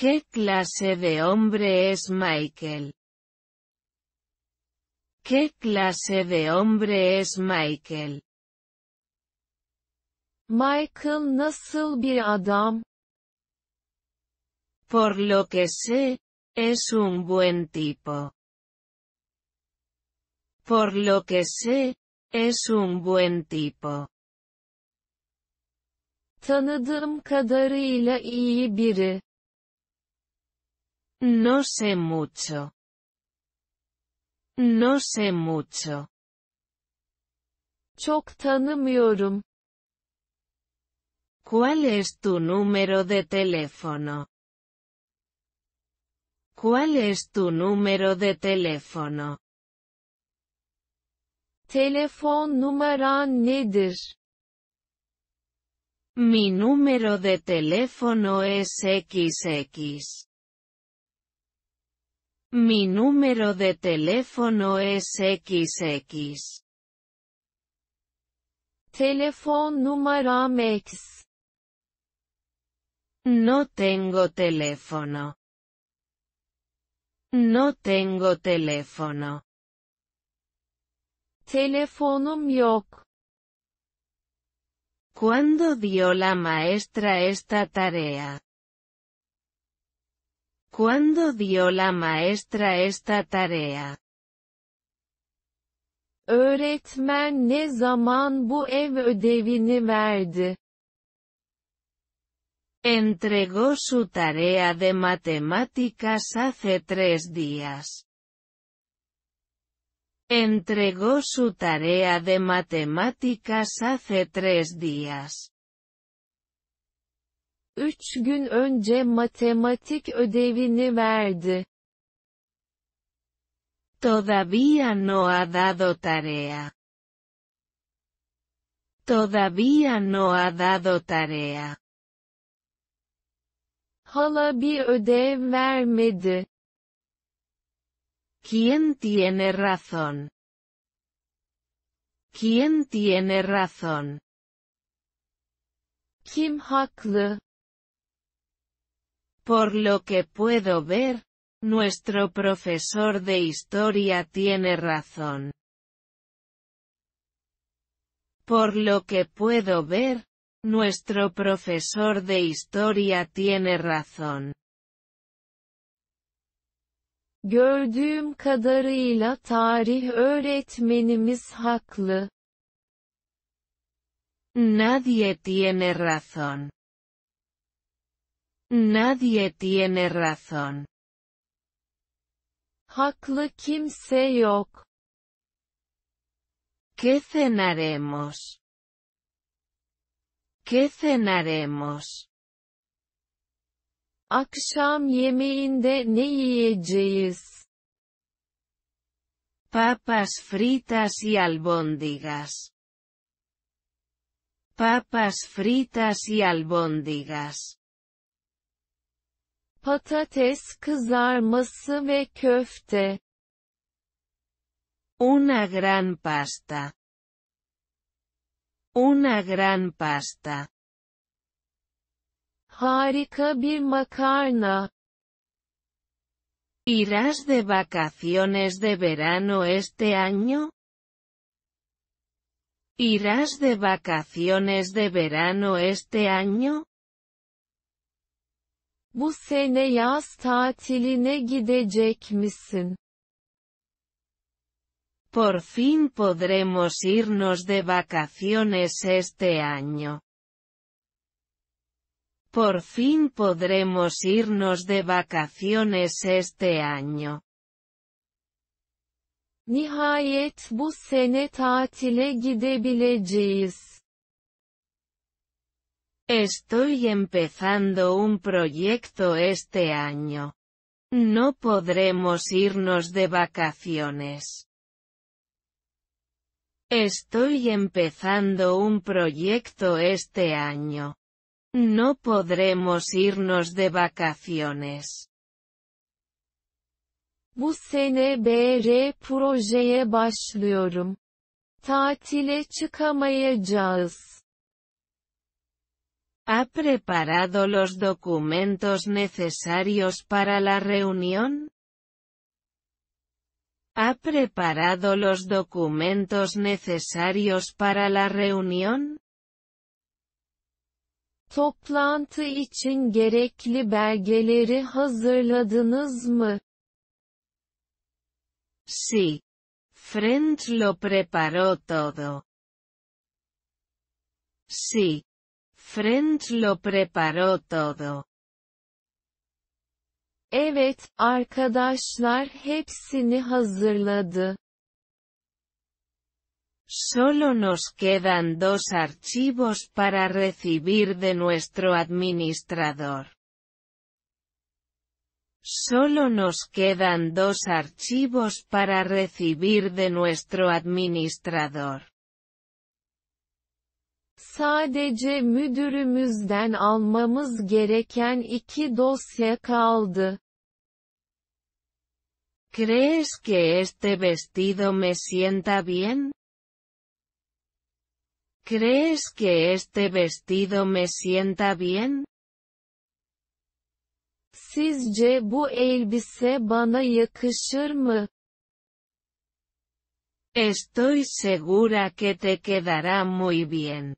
¿Qué clase de hombre es Michael? ¿Qué clase de hombre es Michael? Michael nasıl bir adam? Por lo que sé, es un buen tipo. Por lo que sé, es un buen tipo. Tanıdığım kadarıyla iyi biri. No sé mucho. No sé mucho. Çok ¿Cuál es tu número de teléfono? ¿Cuál es tu número de teléfono? Telefon numaran nedir? Mi número de teléfono es XX. Mi número de teléfono es XX. Teléfono número X. No tengo teléfono. No tengo teléfono. Telefonum yok. ¿Cuándo dio la maestra esta tarea? ¿Cuándo dio la maestra esta tarea? Entregó su tarea de matemáticas hace tres días. Entregó su tarea de matemáticas hace tres días. Üç gün önce matematik ödevini verdi. Todavía no ha dado tarea. Todavía no ha dado tarea. Hala bir ödev vermedi. ¿Quién tiene razón? ¿Quién tiene razón? Kim haklı? Por lo que puedo ver, nuestro profesor de historia tiene razón. Por lo que puedo ver, nuestro profesor de historia tiene razón. Gördüğüm kadarıyla tarih öğretmenimiz haklı. Nadie tiene razón. Nadie tiene razón. Haklı ¿Qué cenaremos? ¿Qué cenaremos? Papas fritas y albóndigas. Papas fritas y albóndigas köfte. Una gran pasta. Una gran pasta. Harika bir makarna. ¿Irás de vacaciones de verano este año? ¿Irás de vacaciones de verano este año? Bu sene yaz tatiline gidecek misin? Por fin podremos irnos de vacaciones este año. Por fin podremos irnos de vacaciones este año. Nihayet bu sene tatile gidebileceğiz. Estoy empezando un proyecto este año. No podremos irnos de vacaciones. Estoy empezando un proyecto este año. No podremos irnos de vacaciones. ¿Ha preparado los documentos necesarios para la reunión? ¿Ha preparado los documentos necesarios para la reunión? için gerekli belgeleri hazırladınız mı? Sí. friend lo preparó todo. Sí. French lo preparó todo. Evet, arkadaşlar hepsini hazırladı. Solo nos quedan dos archivos para recibir de nuestro administrador. Solo nos quedan dos archivos para recibir de nuestro administrador. Sadece müdürümüzden almamız gereken iki dosya kaldı. ¿Crees que este vestido me sienta bien? ¿Crees que este vestido me sienta bien? Sizce bu elbise bana yakışır mı? Estoy segura que te quedará muy bien.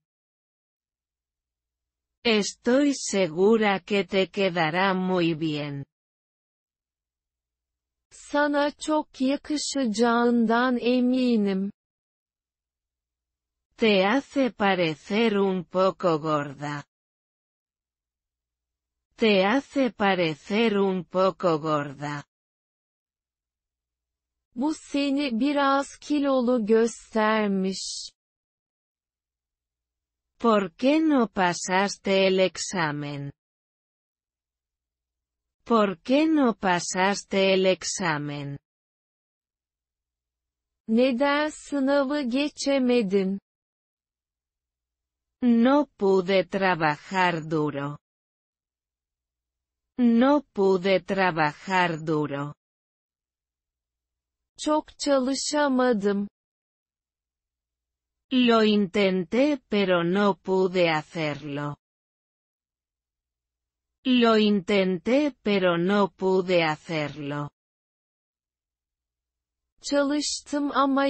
Estoy segura que te quedará muy bien. Sana çok yakışacağından eminim. Te hace parecer un poco gorda. Te hace parecer un poco gorda. Bu biraz kilolu göstermiş. ¿Por qué no pasaste el examen? ¿Por qué no pasaste el examen? sınavı No pude trabajar duro. No pude trabajar duro. Çok çalışamadım. Lo intenté pero no pude hacerlo. Lo intenté pero no pude hacerlo. Çalıştım ama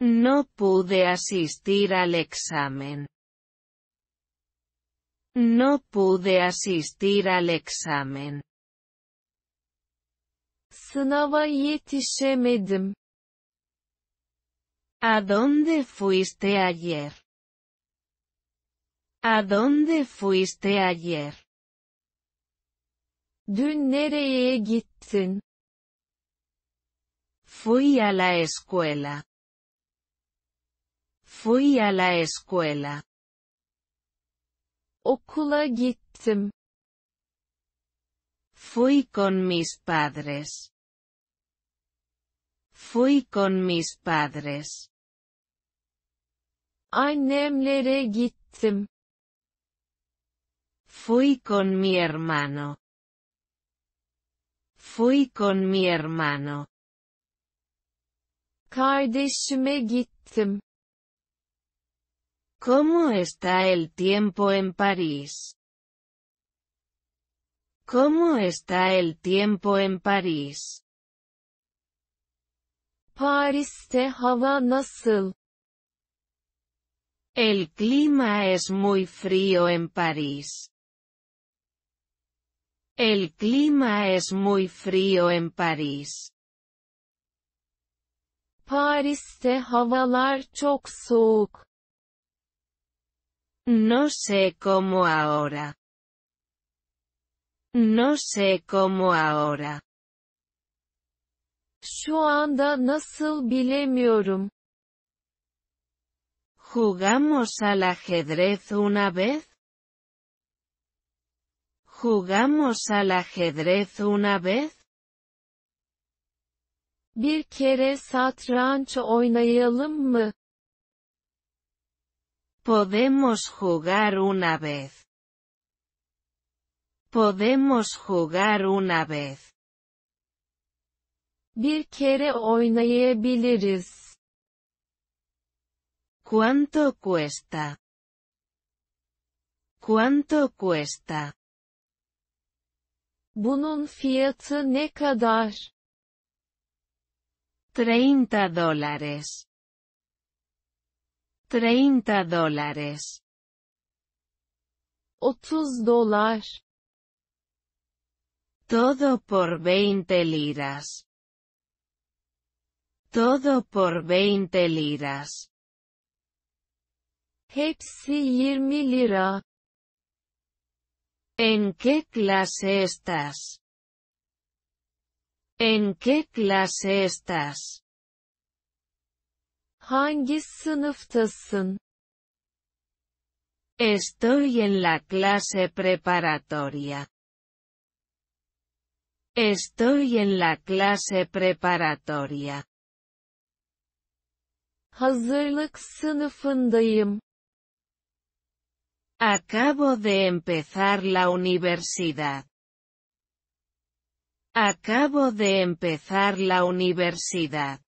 No pude asistir al examen. No pude asistir al examen. yetişemedim. ¿A dónde fuiste ayer? ¿A dónde fuiste ayer? Dün nereye Fui a la escuela. Fui a la escuela. Okula gittim. Fui con mis padres. Fui con mis padres. Annemlere gittim. Fui con mi hermano. Fui con mi hermano. Kardeşime gittim. ¿Cómo está el tiempo en París? ¿Cómo está el tiempo en París? Paris'te hava nasıl? El clima es muy frío en París. El clima es muy frío en París. Paris'te havalar çok soğuk. No sé cómo ahora. No sé cómo ahora. ¿Jugamos al ajedrez una vez? ¿Jugamos al ajedrez una vez? Bir kere satranç oynayalım Podemos jugar una vez. Podemos jugar una vez. Bir kere oynayabiliriz. ¿Cuánto cuesta? ¿Cuánto cuesta? Bunun fiyatı ne kadar? 30 dólares. 30 dólares. 30 dólares. Todo por 20 liras. Todo por 20 liras. Hepsi 20 lira. ¿En qué clase estás? ¿En qué clase estás? Hangi sınıftasın? Estoy en la clase preparatoria. Estoy en la clase preparatoria. Hazırlık sınıfındayım. Acabo de empezar la universidad. Acabo de empezar la universidad.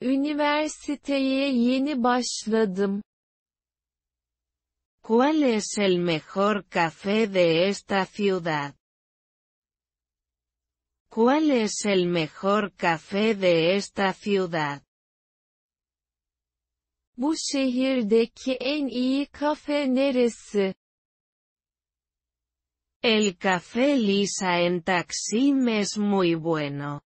Üniversiteye yeni başladım. ¿Cuál es el mejor café de esta ciudad? ¿Cuál es el mejor café de esta ciudad? Bu şehirdeki en iyi kafe El café Lisa en Taksim es muy bueno.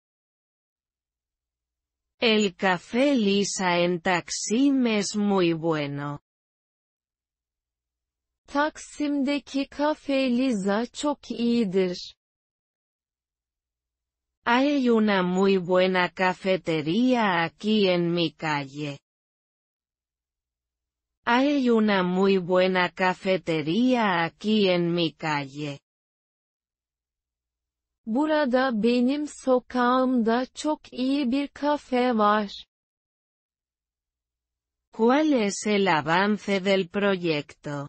El café Lisa en Taksim es muy bueno. Taksim'deki café Lisa çok iyidir. Hay una muy buena cafetería aquí en mi calle. Hay una muy buena cafetería aquí en mi calle. Burada benim sokağımda çok iyi bir kafe var. ¿Cuál es el avance del proyecto?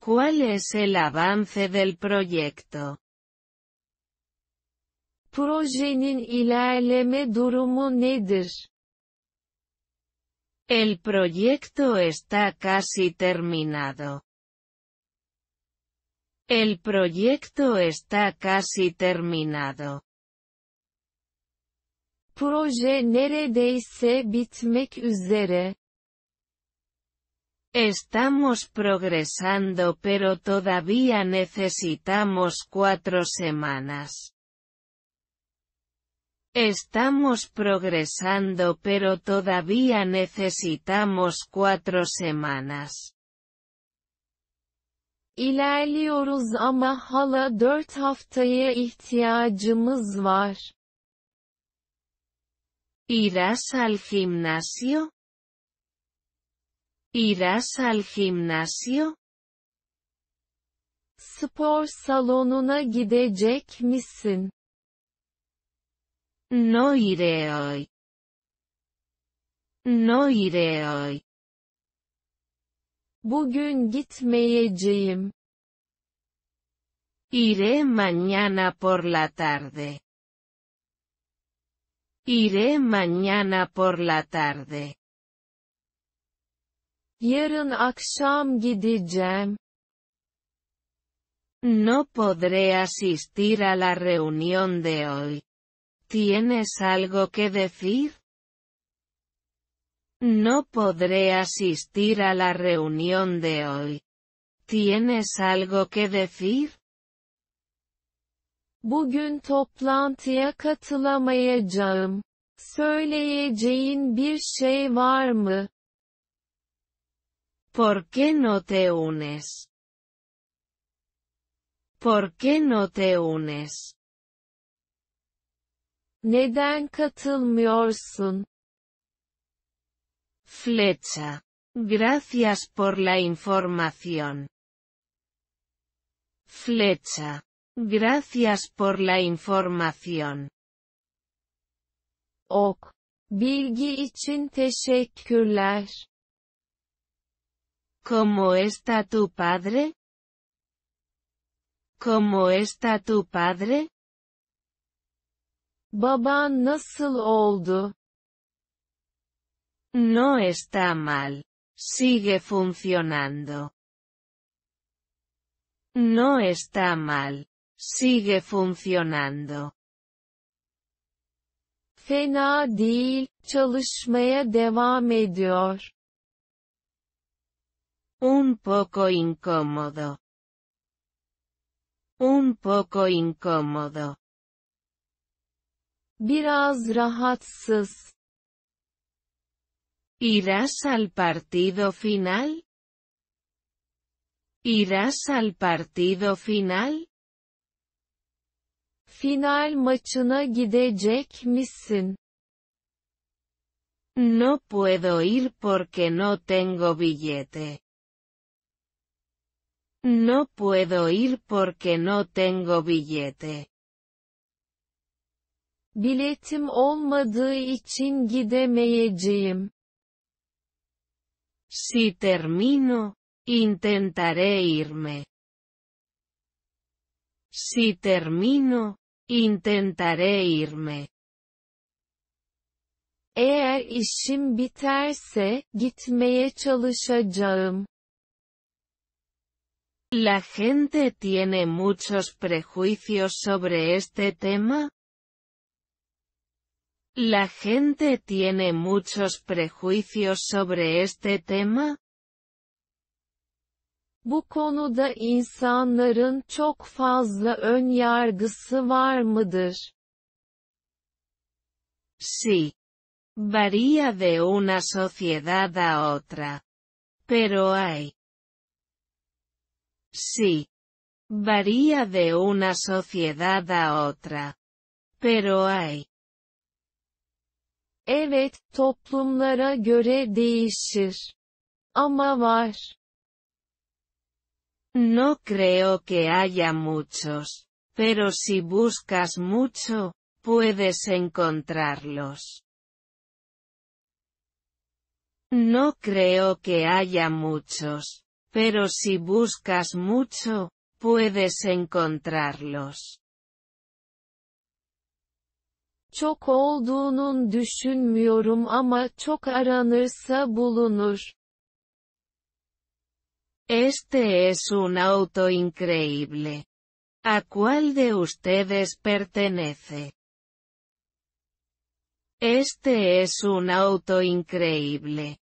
¿Cuál es el avance del proyecto? Projenin ilerleme durumu nedir? El proyecto está casi terminado. El proyecto está casi terminado. Proje neredeyse bitmek üzere. Estamos progresando pero todavía necesitamos cuatro semanas. Estamos progresando pero todavía necesitamos cuatro semanas. İlerliyoruz ama hala dört haftaya ihtiyacımız var. ¿Irás al gimnasio? ¿Irás al gimnasio? Spor salonuna gidecek misin? No iré hoy. No iré hoy. Bugün gitmeyeceğim. Iré mañana por la tarde. Iré mañana por la tarde. Yarın akşam gideceğim. No podré asistir a la reunión de hoy. ¿Tienes algo que decir? No podré asistir a la reunión de hoy. ¿Tienes algo que decir? Bugün toplantıya katılamayacağım. Söyleyeceğin bir şey var mı? ¿Por qué no te unes? ¿Por qué no te unes? Neden katılmıyorsun? Flecha. Gracias por la información. Flecha. Gracias por la información. Ok. Bilgi için teşekkürler. ¿Cómo está tu padre? ¿Cómo está tu padre? Baban nasıl oldu? No está mal. Sigue funcionando. No está mal. Sigue funcionando. Fena değil, çalışmaya devam ediyor. Un poco incómodo. Un poco incómodo. ¿Irás al partido final? ¿Irás al partido final? Final maçına gidecek misin? No puedo ir porque no tengo billete. No puedo ir porque no tengo billete. Biletim olmadığı için gidemeyeceğim. Si termino, intentaré irme. Si termino, intentaré irme. Eğer işim biterse, gitmeye çalışacağım. La gente tiene muchos prejuicios sobre este tema, ¿La gente tiene muchos prejuicios sobre este tema? Bu konuda insanların çok fazla ön var mıdır? Sí. Varía de una sociedad a otra. Pero hay. Sí. Varía de una sociedad a otra. Pero hay. Evet, toplumlara göre değişir. Ama var. No creo que haya muchos, pero si buscas mucho, puedes encontrarlos. No creo que haya muchos, pero si buscas mucho, puedes encontrarlos. çok olduğunun düşünmüyorum ama çok aranırsa bulunur. Este es un auto increíble. ¿A cuál de ustedes pertenece? Este es un auto increíble.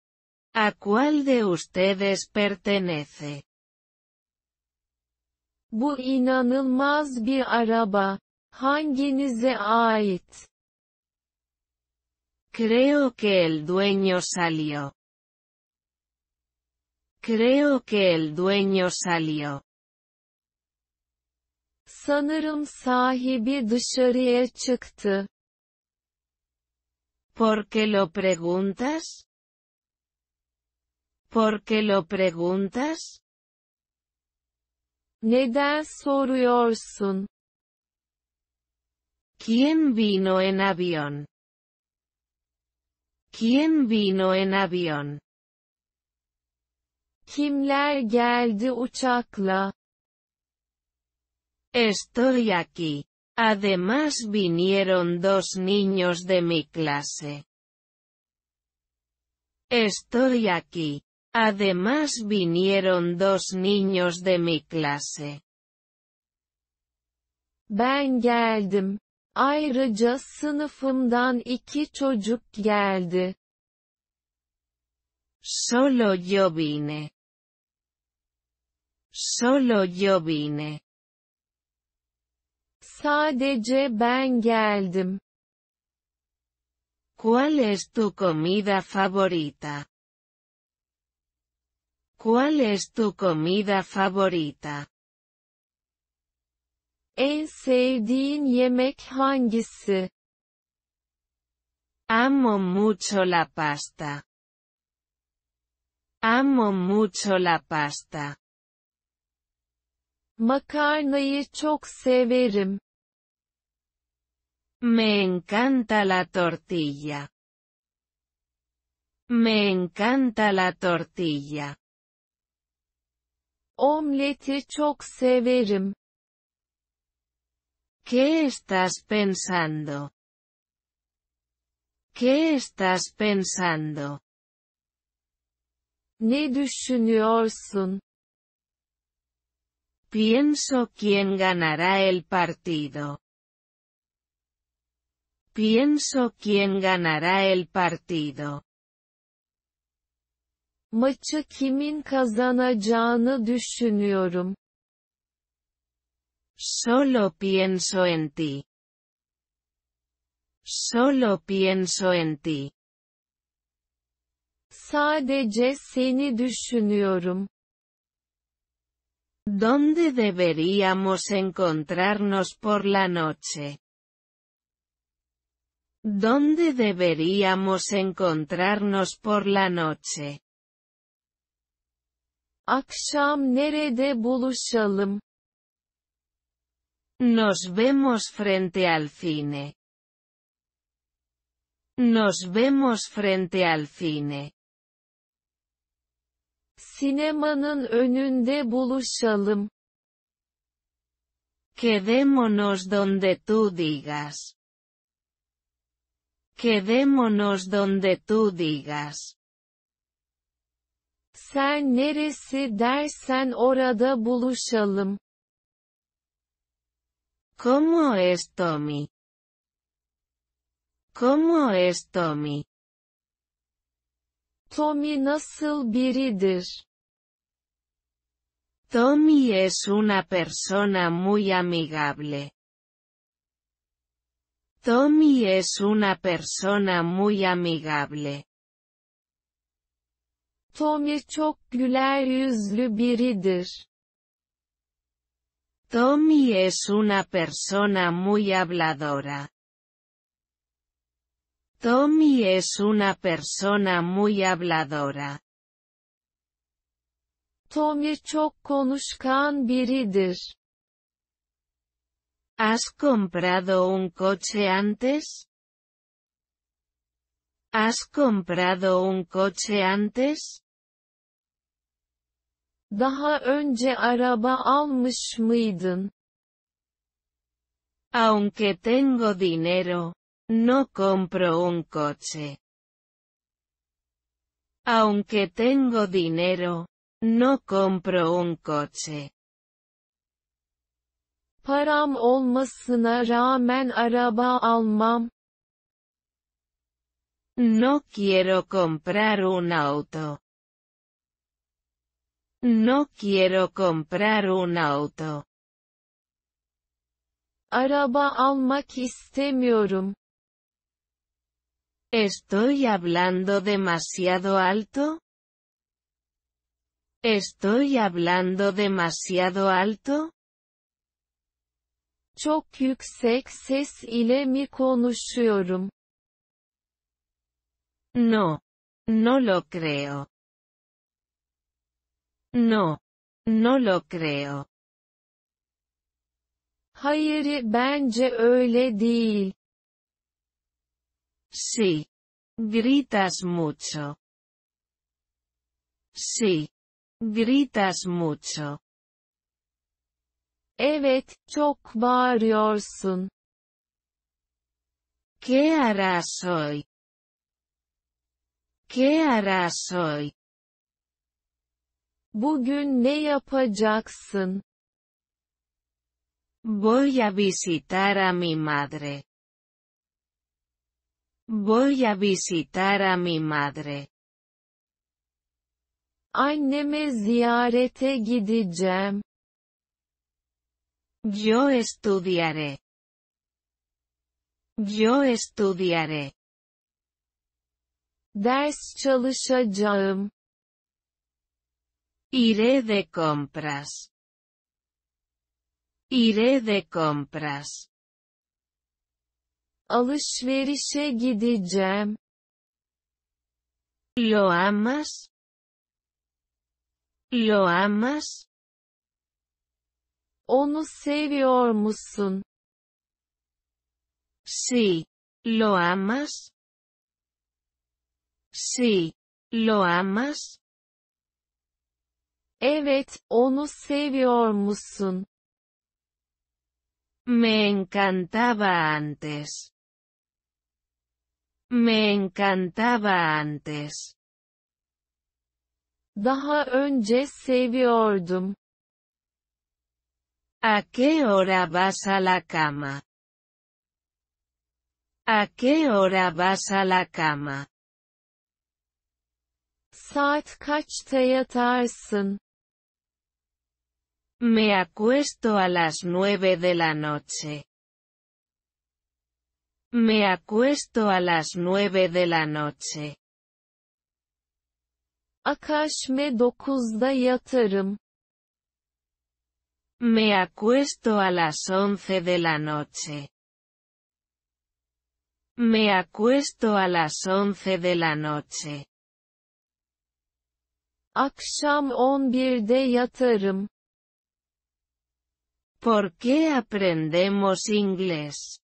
¿A cuál de ustedes pertenece? Bu inanılmaz bir araba. Hanginize ait? Creo que el dueño salió. Creo que el dueño salió. Sanırım sahibi dışarıya çıktı. ¿Por qué lo preguntas? ¿Por qué lo preguntas? Neden soruyorsun? ¿Quién vino en avión? ¿Quién vino en avión? Kimler geldi uçakla? Estoy aquí. Además vinieron dos niños de mi clase. Estoy aquí. Además vinieron dos niños de mi clase. Ben geldim. Ayrıca sınıfımdan iki çocuk geldi. Solo yo vine. Solo yo vine. Sadece ben geldim. ¿Cuál es tu comida favorita? ¿Cuál es tu comida favorita? En sevdiğin yemek hangisi? Amo mucho la pasta. Amo mucho la pasta. Makarnayı çok severim. Me encanta la tortilla. Me encanta la tortilla. Omleti çok severim. ¿Qué estás pensando? ¿Qué estás pensando? Ne düşünüyorsun? Pienso quién ganará el partido. Pienso quién ganará el partido. kimin kazanacağını düşünüyorum. Solo pienso en ti. Solo pienso en ti. Sadece seni düşünüyorum. ¿Dónde deberíamos encontrarnos por la noche? ¿Dónde deberíamos encontrarnos por la noche? Akşam nerede buluşalım? Nos vemos frente al cine. Nos vemos frente al cine. Sinemanın önünde buluşalım. Quedémonos donde tú digas. Quedémonos donde tú digas. Sen neresi dersen orada buluşalım. ¿Cómo es Tommy? ¿Cómo es Tommy? Tommy nasıl biridir? Tommy es una persona muy amigable. Tommy es una persona muy amigable. Tommy çok güler yüzlü biridir. Tommy es una persona muy habladora. Tommy es una persona muy habladora. Tommy çok konuşkan biridir. ¿Has comprado un coche antes? ¿Has comprado un coche antes? Daha önce araba almış mıydın? Aunque tengo dinero, no compro un coche. Aunque tengo dinero, no compro un coche. Param olmasına rağmen araba almam. No quiero comprar un auto, No quiero comprar un auto. Araba almak istemiyorum. ¿Estoy hablando demasiado alto? ¿Estoy hablando demasiado alto? yüksek ses ile mi konuşuyorum? No. No lo creo. No. No lo creo. Sí. Gritas mucho. Sí. Gritas mucho. Evet, çok bağırıyorsun. ¿Qué harás hoy? ¿Qué harás hoy? Bugün ne yapacaksın? Voy a visitar a mi madre. Voy a visitar a mi madre. Anneme ziyarete gideceğim. Yo estudiaré. Yo estudiaré. Ders çalışacağım. Iré de compras. Iré de compras. Alışverişe gideceğim. Lo amas? Lo amas? Onu seviyor musun? Sí, lo amas? Sí, lo amas? Evet, onu seviyor musun? Me encantaba antes. Me encantaba antes. Daha önce seviyordum. ¿A qué hora vas a la cama? ¿A qué hora vas a la cama? Saat kaçta yatarsın? Me acuesto a las nueve de la noche. Me acuesto a las nueve de la noche. Me acuesto a las once de la noche. Me acuesto a las once de la noche. Akşam on ¿Por qué aprendemos inglés?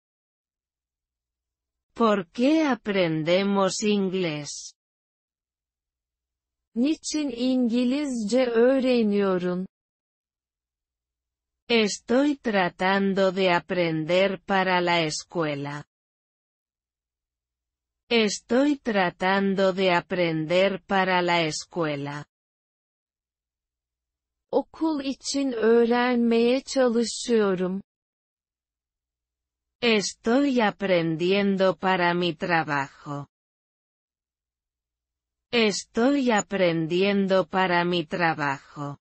¿Por qué aprendemos inglés? Niçin İngilizce Estoy tratando de aprender para la escuela. Estoy tratando de aprender para la escuela. Okul Estoy aprendiendo para mi trabajo. Estoy aprendiendo para mi trabajo.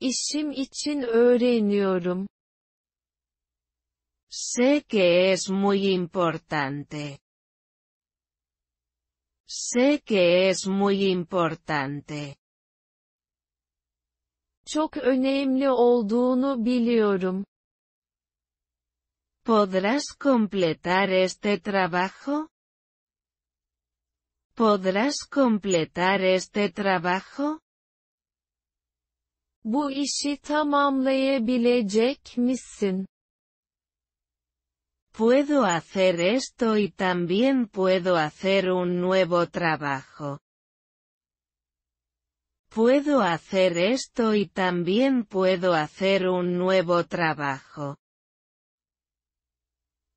İşim için öğreniyorum. Sé que es muy importante. Sé que es muy importante çok önemli ¿Podrás completar este trabajo? ¿Podrás completar este trabajo? Bu işi Puedo hacer esto y también puedo hacer un nuevo trabajo. Puedo hacer esto y también puedo hacer un nuevo trabajo.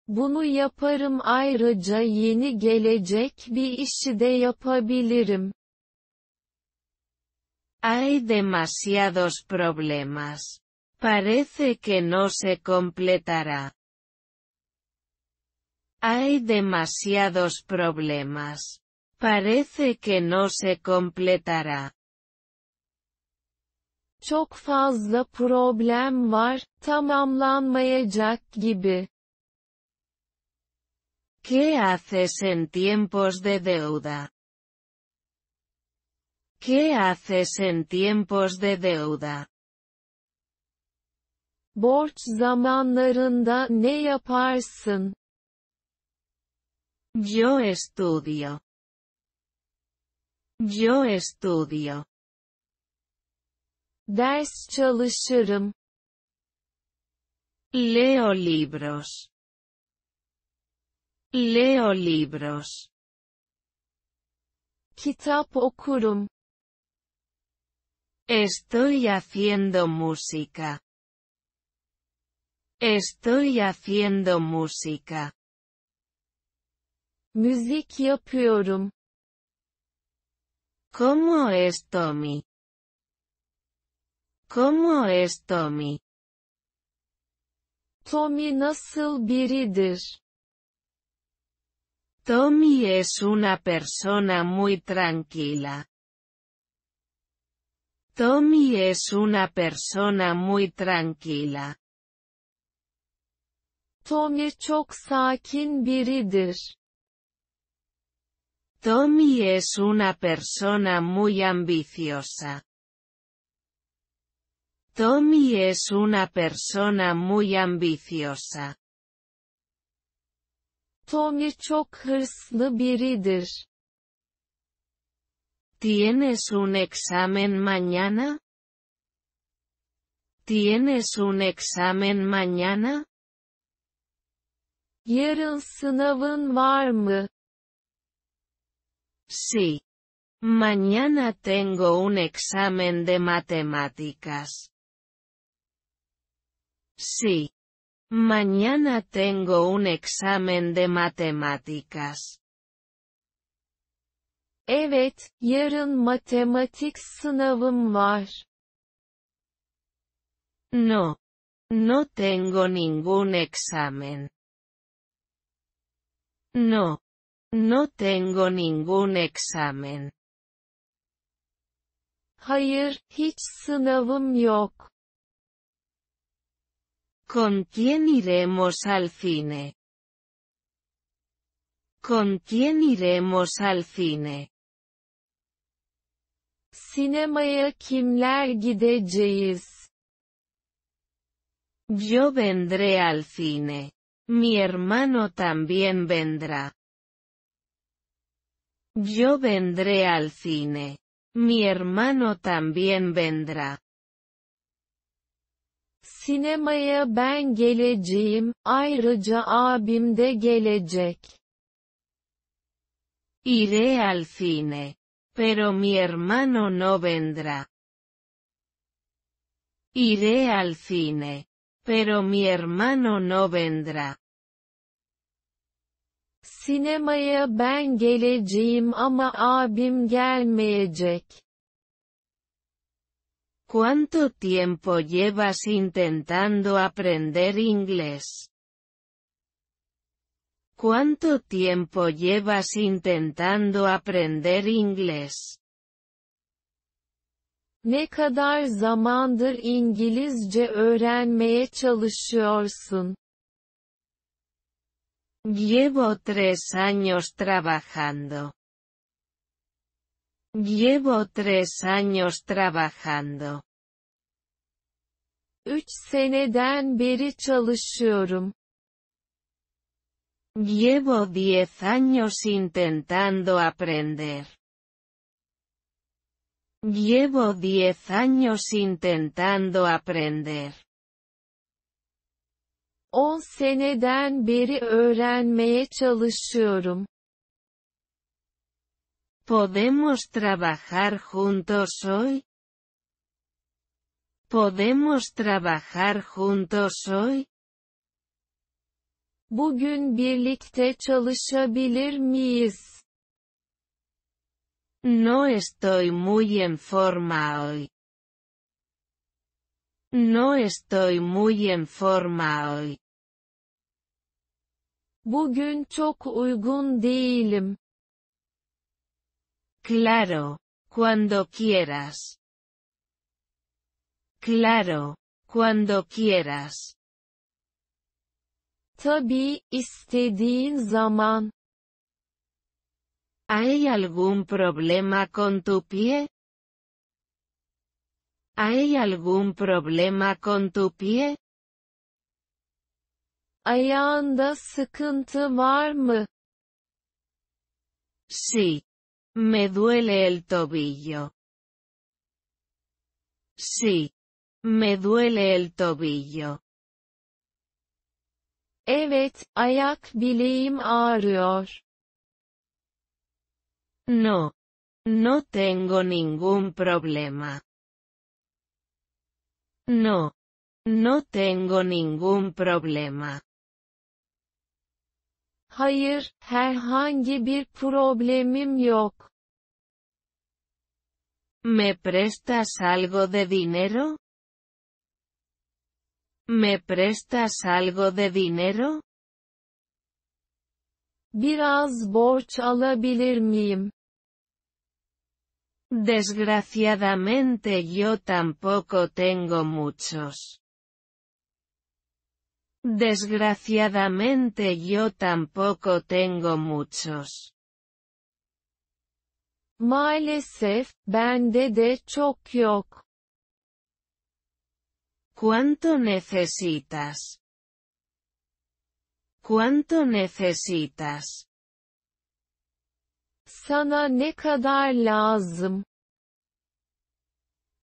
yaparım ayrıca yeni gelecek bir işi de yapabilirim. Hay demasiados problemas. Parece que no se completará. Hay demasiados problemas. Parece que no se completará. Çok fazla problem var, tamamlanmayacak gibi. ¿Qué haces en tiempos de deuda? ¿Qué haces en tiempos de deuda? Borç zamanlarında ne yaparsın? Yo estudio. Yo estudio. Ders çalışırım. Leo libros. Leo libros. Kitap okurum. Estoy haciendo música. Estoy haciendo música. Müzik yapıyorum. ¿Cómo es Tommy? ¿Cómo es Tommy? Tommy nasıl biridir? Tommy es una persona muy tranquila. Tommy es una persona muy tranquila. Tommy Tommy es una persona muy ambiciosa. Tommy es una persona muy ambiciosa. Tommy çok hırslı biridir. ¿Tienes un examen mañana? ¿Tienes un examen mañana? Yarın sınavın Sí. Mañana tengo un examen de matemáticas. Sí. Mañana tengo un examen de matemáticas. Evet, yarın matematik sınavım var. No. No tengo ningún examen. No. No tengo ningún examen. Hayır, hiç sınavım yok. ¿Con quién iremos al cine? ¿Con quién iremos al cine? Sinemaya kimler gideceğiz? Yo vendré al cine. Mi hermano también vendrá. Yo vendré al cine. Mi hermano también vendrá. Sinemaya ben geleceğim, ayrıca abim de gelecek. Iré al cine. Pero mi hermano no vendrá. Iré al cine. Pero mi hermano no vendrá. Sinemaya ben geleceğim ama abim gelmeyecek. ¿Cuánto tiempo llevas intentando aprender inglés? ¿Cuánto tiempo llevas intentando aprender inglés? Ne kadar zamandır öğrenmeye çalışıyorsun? Llevo tres años trabajando. Llevo tres años trabajando. Üç seneden beri çalışıyorum. Llevo diez años intentando aprender. Llevo diez años intentando aprender. On seneden beri öğrenmeye çalışıyorum. ¿Podemos trabajar juntos hoy? ¿Podemos trabajar juntos hoy? No estoy muy en forma hoy. No estoy muy en forma hoy. Claro. Cuando quieras. Claro. Cuando quieras. ¿Hay algún problema con tu pie? ¿Hay algún problema con tu pie? Ayağında sıkıntı var mı? Sí. Me duele el tobillo. Sí. Me duele el tobillo. Evet, ayak bileğim ağrıyor. No. No tengo ningún problema. No. No tengo ningún problema. ¿Me prestas algo de dinero? ¿Me prestas algo de dinero? Desgraciadamente yo tampoco tengo muchos. Desgraciadamente yo tampoco tengo muchos. ¿Cuánto necesitas? ¿Cuánto necesitas? Sana ne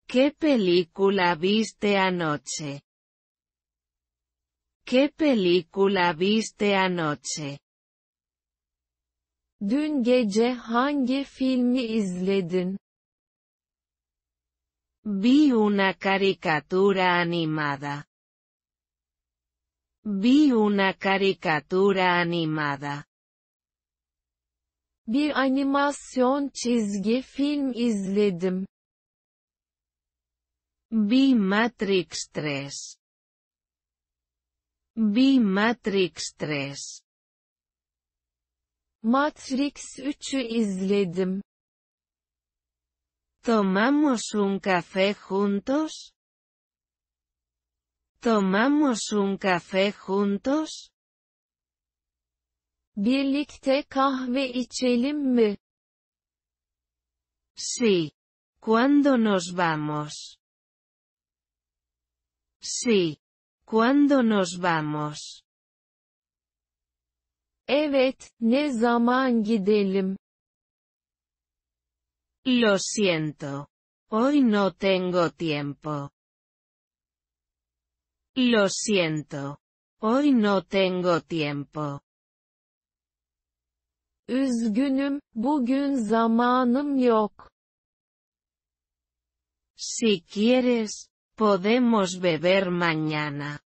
¿Qué película viste anoche? ¿Qué película viste anoche? Dün gece hangi filmi izledin? Vi una caricatura animada. Vi una caricatura animada. Bir animasyon çizgi film izledim. Vi Matrix 3. B-Matrix 3 Matrix 3'ü izledim. ¿Tomamos un café juntos? ¿Tomamos un café juntos? Birlikte kahve içelim mi? Sí. ¿Cuándo nos vamos? Sí. ¿Cuándo nos vamos? Evet, ne zaman Lo siento. Hoy no tengo tiempo. Lo siento. Hoy no tengo tiempo. Üzgünüm, bugün zamanım yok. Si quieres, podemos beber mañana.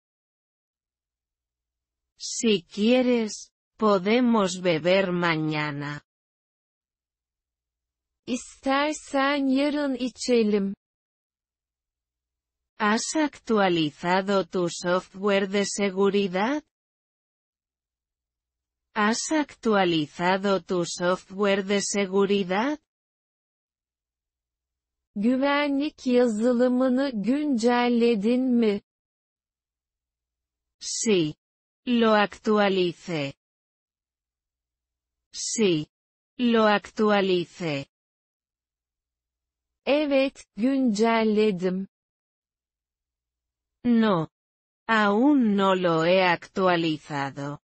Si quieres, podemos beber mañana. ¿Has actualizado tu software de seguridad? ¿Has actualizado tu software de seguridad? Güvenlik yazılımını güncelledin mi? Sí, lo actualice. Sí. Lo actualice. Evet, güncelledim. No. Aún no lo he actualizado.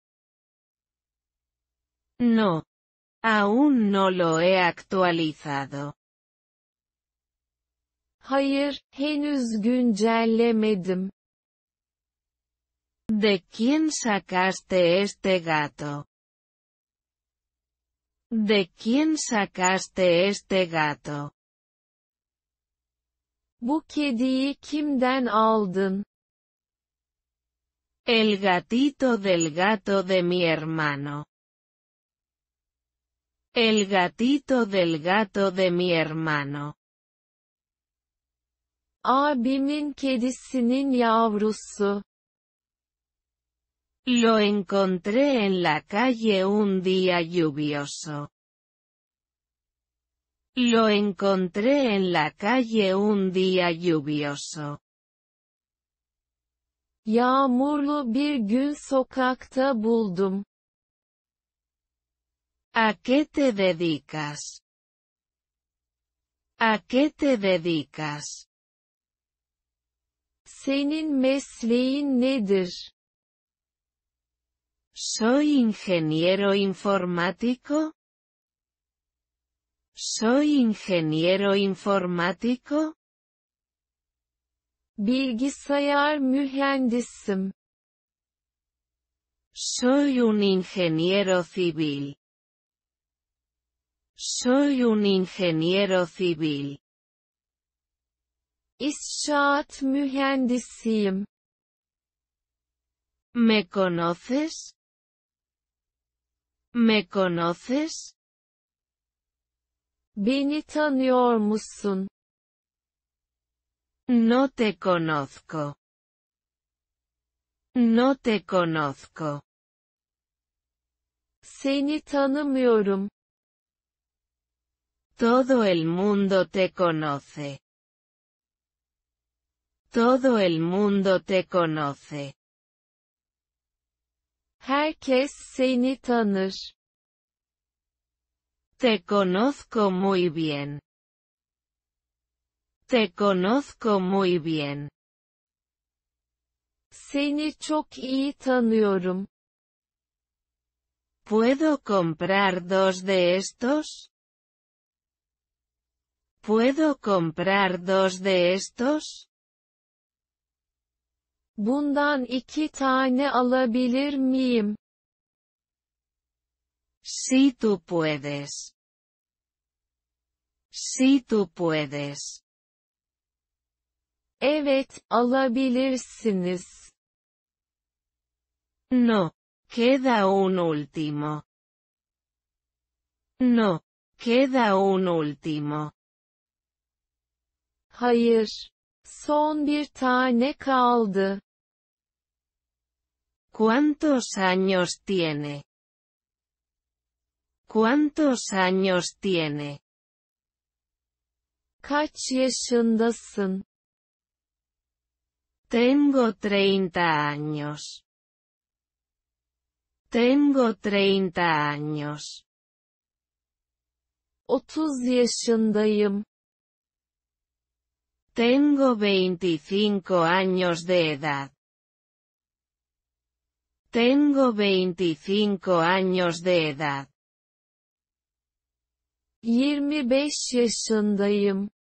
No. Aún no lo he actualizado. Hayır, henüz güncellemedim. ¿De quién sacaste este gato? ¿De quién sacaste este gato? Bu kediyi kimden aldın? El gatito del gato de mi hermano. El gatito del gato de mi hermano. Abimin kedisinin yavrusu. Lo encontré en la calle un día lluvioso. Lo encontré en la calle un día lluvioso. Yağmurlu bir gün sokakta buldum. ¿A qué te dedicas? ¿A qué te dedicas? Senin mesleğin nedir? Soy ingeniero informático. Soy ingeniero informático. Bilgisayar mühendisim. Soy un ingeniero civil. Soy un ingeniero civil. ¿Me conoces? Me conoces? Beni tanıyor musun? No te conozco. No te conozco. Seni tanımıyorum. Todo el mundo te conoce. Todo el mundo te conoce. Herkes seni tanır. Te conozco muy bien. Te conozco muy bien. Seni çok iyi tanıyorum. ¿Puedo comprar dos de estos? ¿Puedo comprar dos de estos? Bundan iki tane alabilir miyim? Si tu puedes. Si tu puedes. Evet, alabilirsiniz. No, queda un último. No, queda un último. Hayır. Son bir tane kaldı. ¿Cuántos años tiene? ¿Cuántos años tiene? Kaç yaşındasın? Tengo 30 años. Tengo 30 años. 30 yaşındayım. Tengo 25 años de edad. Tengo 25 años de edad. 25 yaşındayım.